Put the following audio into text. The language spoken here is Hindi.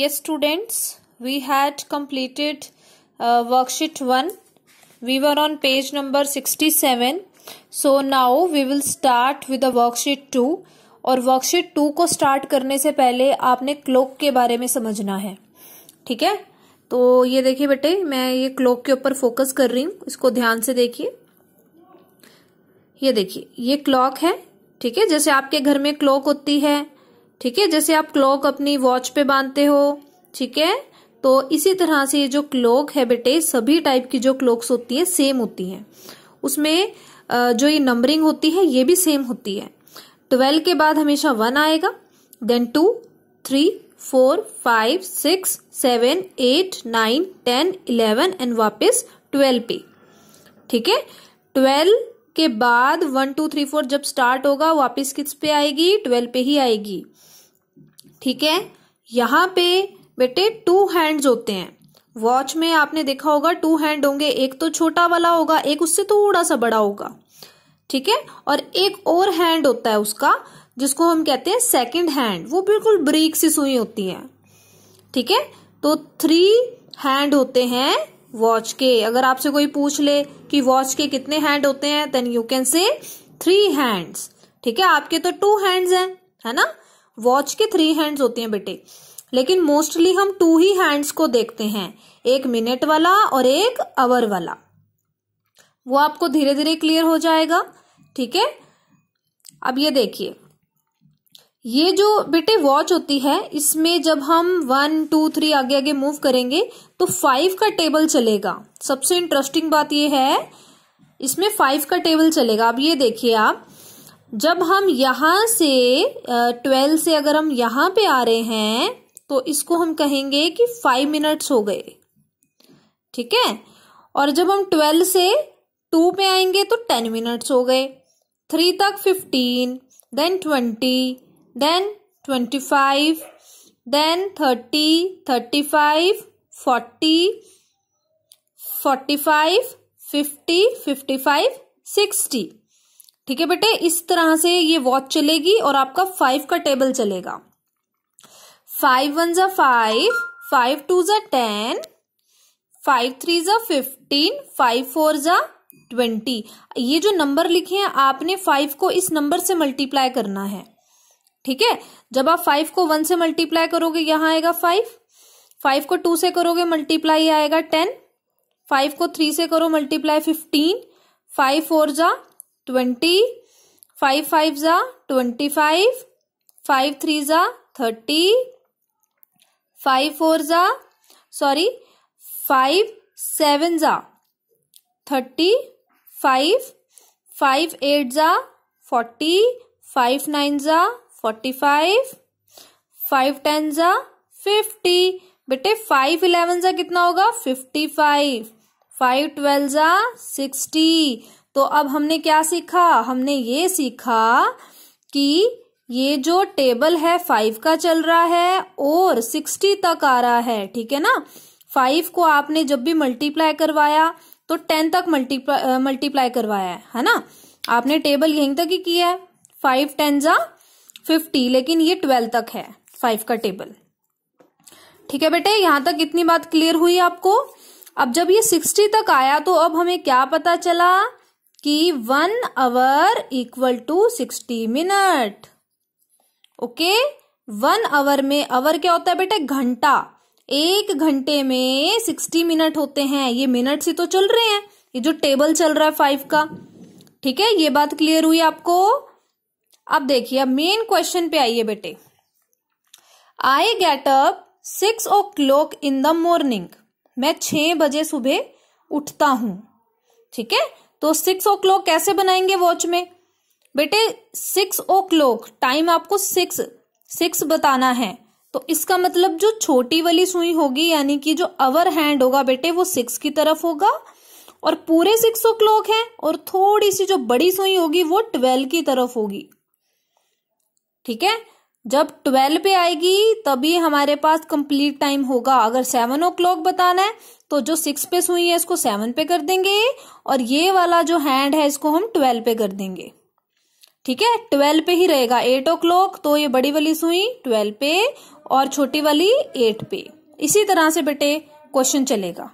yes students we had completed uh, worksheet 1 we were on page number 67 so now we will start with the worksheet 2 और वर्कशीट टू को स्टार्ट करने से पहले आपने क्लोक के बारे में समझना है ठीक है तो ये देखिए बेटे मैं ये क्लॉक के ऊपर फोकस कर रही हूँ इसको ध्यान से देखिए ये देखिए ये क्लॉक है ठीक है जैसे आपके घर में क्लॉक होती है ठीक है जैसे आप क्लॉक अपनी वॉच पे बांधते हो ठीक है तो इसी तरह से ये जो क्लॉक है बेटे सभी टाइप की जो क्लॉक्स होती है सेम होती है उसमें जो ये नंबरिंग होती है ये भी सेम होती है ट्वेल्व के बाद हमेशा वन आएगा then two three four five six seven eight nine ten eleven and वापस ट्वेल्व पे ठीक है ट्वेल्व के बाद वन टू थ्री फोर जब स्टार्ट होगा वापस किस पे आएगी ट्वेल्व पे ही आएगी ठीक है यहाँ पे बेटे टू हैंड्स होते हैं वॉच में आपने देखा होगा टू हैंड होंगे एक तो छोटा वाला होगा एक उससे थोड़ा सा बड़ा होगा ठीक है और एक और हैंड होता है उसका जिसको हम कहते हैं सेकंड हैंड वो बिल्कुल ब्रीक सी सुई होती है ठीक है तो थ्री हैंड होते हैं वॉच के अगर आपसे कोई पूछ ले कि वॉच के कितने हैंड होते हैं then you can say three hands ठीक है आपके तो टू हैंड्स हैं है ना वॉच के थ्री हैंड्स होते हैं बेटे लेकिन मोस्टली हम टू ही हैंड्स को देखते हैं एक मिनट वाला और एक आवर वाला वो आपको धीरे धीरे क्लियर हो जाएगा ठीक है अब ये देखिए ये जो बेटे वॉच होती है इसमें जब हम वन टू थ्री आगे आगे मूव करेंगे तो फाइव का टेबल चलेगा सबसे इंटरेस्टिंग बात ये है इसमें फाइव का टेबल चलेगा अब ये देखिए आप जब हम यहां से ट्वेल्व से अगर हम यहां पे आ रहे हैं तो इसको हम कहेंगे कि फाइव मिनट्स हो गए ठीक है और जब हम ट्वेल्व से टू पे आएंगे तो टेन मिनट्स हो गए थ्री तक fifteen then twenty then twenty five then thirty thirty five forty forty five fifty fifty five sixty ठीक है बेटे इस तरह से ये वॉच चलेगी और आपका फाइव का टेबल चलेगा फाइव वन ज़ा फाइव फाइव टू ज़ा टेन फाइव थ्री ज़ा फिफ्टीन फाइव फोर ज़ा ट्वेंटी ये जो नंबर लिखे हैं आपने फाइव को इस नंबर से मल्टीप्लाई करना है ठीक है जब आप फाइव को वन से मल्टीप्लाई करोगे यहां आएगा फाइव फाइव को टू से करोगे मल्टीप्लाई आएगा टेन फाइव को थ्री से करो मल्टीप्लाई फिफ्टीन फाइव फोर ज़ा ट्वेंटी फाइव फाइव ज़ा ट्वेंटी फाइव फाइव थ्री ज़ा थर्टी फाइव फोर ज़ा सॉरी फाइव सेवन ज़ा थर्टी फाइव फाइव एट ज़ा फोर्टी फाइव नाइन ज़ा फोर्टी फाइव फाइव टेन ज़ा फिफ्टी बेटे फाइव इलेवन ज़ा कितना होगा फिफ्टी फाइव फाइव ट्वेल्व ज़ा सिक्सटी तो अब हमने क्या सीखा हमने ये सीखा कि ये जो टेबल है फाइव का चल रहा है और सिक्सटी तक आ रहा है ठीक है ना फाइव को आपने जब भी मल्टीप्लाई करवाया तो टेन तक मल्टीप्लाई मल्टीप्लाई करवाया है ना आपने टेबल यहीं तक ही किया है फाइव टेन जा फिफ्टी लेकिन ये ट्वेल्व तक है फाइव का टेबल ठीक है बेटे यहां तक इतनी बात क्लियर हुई आपको अब जब ये सिक्सटी तक आया तो अब हमें क्या पता चला कि one hour equal to sixty minute okay one hour में आवर क्या होता है बेटा घंटा एक घंटे में सिक्सटी मिनट होते हैं ये मिनट से तो चल रहे हैं ये जो टेबल चल रहा है फाइव का ठीक है ये बात क्लियर हुई आपको अब देखिए अब मेन क्वेश्चन पे आइए बेटे I get up six o'clock in the morning मैं छह बजे सुबह उठता हूं ठीक है तो सिक्स ओ क्लॉक कैसे बनाएंगे वॉच में बेटे सिक्स ओ क्लॉक टाइम आपको सिक्स सिक्स बताना है तो इसका मतलब जो छोटी वाली सुई होगी यानी कि जो अवर हैंड होगा बेटे वो सिक्स की तरफ होगा और पूरे सिक्स ओ क्लॉक है और थोड़ी सी जो बड़ी सुई होगी वो ट्वेल्व की तरफ होगी ठीक है जब ट्वेल्व पे आएगी तभी हमारे पास कंप्लीट टाइम होगा अगर सेवन ओ क्लॉक बताना है तो जो सिक्स पे सुई है इसको सेवन पे कर देंगे और ये वाला जो हैंड है इसको हम ट्वेल्व पे कर देंगे ठीक है ट्वेल्व पे ही रहेगा एट ओ क्लॉक तो ये बड़ी वाली सुई ट्वेल्व पे और छोटी वाली एट पे इसी तरह से बेटे क्वेश्चन चलेगा